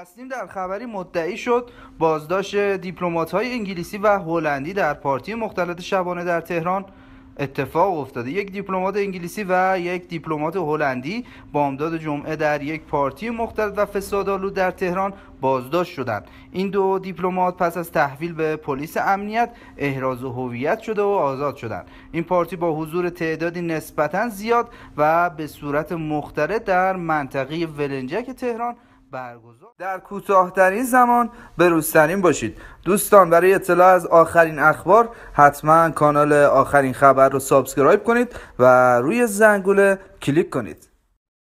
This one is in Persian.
تسلیم در خبری مدعی شد بازداشت دیپلمات های انگلیسی و هلندی در پارتی مختلط شبانه در تهران اتفاق افتاده یک دیپلمات انگلیسی و یک دیپلمات هلندی بامداد جمعه در یک پارتی مختلط و فسادالو در تهران بازداشت شدند این دو دیپلمات پس از تحویل به پلیس امنیت احراز هویت شده و آزاد شدند این پارتی با حضور تعدادی نسبتا زیاد و به صورت مختلف در منطقه ولنجک تهران برگزار در کوتاهترین زمان بروزترین باشید دوستان برای اطلاع از آخرین اخبار حتما کانال آخرین خبر رو سابسکرایب کنید و روی زنگوله کلیک کنید